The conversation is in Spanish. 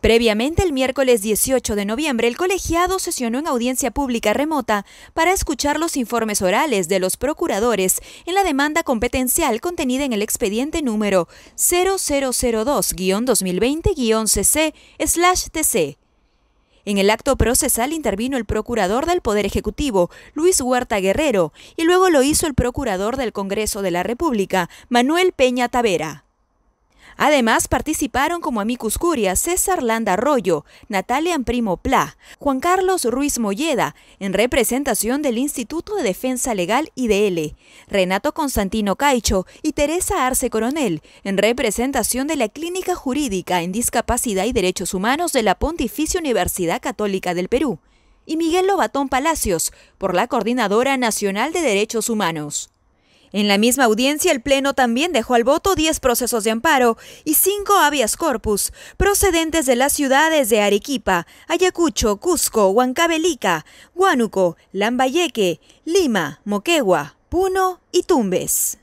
Previamente, el miércoles 18 de noviembre, el colegiado sesionó en audiencia pública remota para escuchar los informes orales de los procuradores en la demanda competencial contenida en el expediente número 0002-2020-CC-TC. En el acto procesal intervino el procurador del Poder Ejecutivo, Luis Huerta Guerrero, y luego lo hizo el procurador del Congreso de la República, Manuel Peña Tavera. Además, participaron como amicus curia César Landa Arroyo, Natalia Primo Pla, Juan Carlos Ruiz Molleda, en representación del Instituto de Defensa Legal IDL, Renato Constantino Caicho y Teresa Arce Coronel, en representación de la Clínica Jurídica en Discapacidad y Derechos Humanos de la Pontificia Universidad Católica del Perú, y Miguel Lobatón Palacios, por la Coordinadora Nacional de Derechos Humanos. En la misma audiencia, el Pleno también dejó al voto 10 procesos de amparo y 5 habeas corpus, procedentes de las ciudades de Arequipa, Ayacucho, Cusco, Huancabelica, Huánuco, Lambayeque, Lima, Moquegua, Puno y Tumbes.